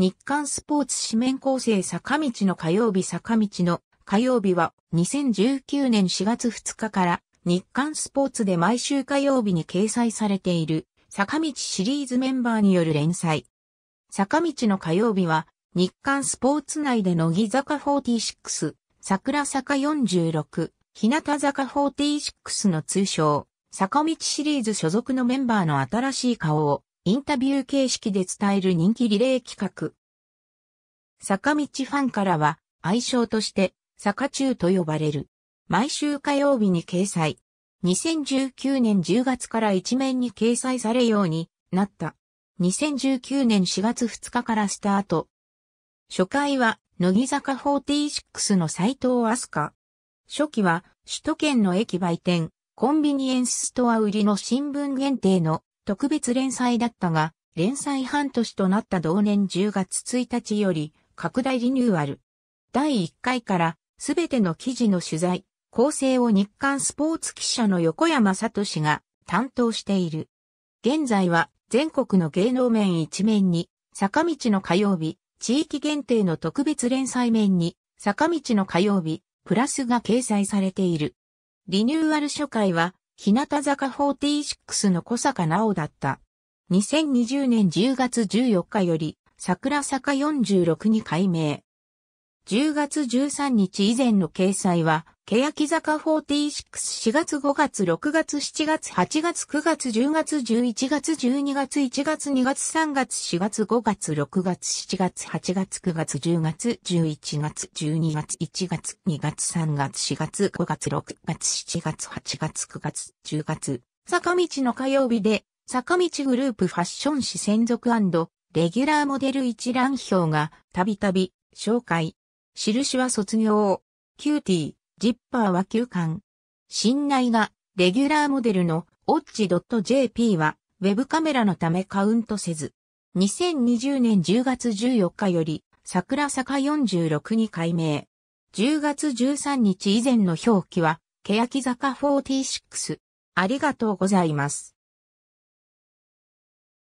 日刊スポーツ紙面構成坂道の火曜日坂道の火曜日は2019年4月2日から日刊スポーツで毎週火曜日に掲載されている坂道シリーズメンバーによる連載。坂道の火曜日は日刊スポーツ内で乃木坂46、桜坂46、日向坂46の通称、坂道シリーズ所属のメンバーの新しい顔をインタビュー形式で伝える人気リレー企画。坂道ファンからは愛称として坂中と呼ばれる。毎週火曜日に掲載。2019年10月から一面に掲載されようになった。2019年4月2日からスタート。初回は乃木坂46の斎藤飛鳥。初期は首都圏の駅売店、コンビニエンスストア売りの新聞限定の特別連載だったが、連載半年となった同年10月1日より拡大リニューアル。第1回からすべての記事の取材、構成を日刊スポーツ記者の横山聡が担当している。現在は全国の芸能面一面に、坂道の火曜日、地域限定の特別連載面に、坂道の火曜日、プラスが掲載されている。リニューアル初回は、日向坂46の小坂直だった。2020年10月14日より、桜坂46に改名。10月13日以前の掲載は、欅坂464月5月6月7月8月9月10月11月12月1月2月3月4月5月6月7月8月9月10月11月12月1月2月3月4月5月6月7月8月9月10月坂道の火曜日で坂道グループファッション誌専属レギュラーモデル一覧表がたびたび紹介。印は卒業、キューティー。ジッパーは休館。信内が、レギュラーモデルの、オッチ .jp は、ウェブカメラのためカウントせず、2020年10月14日より、桜坂46に改名。10月13日以前の表記は、欅坂46。ありがとうございます。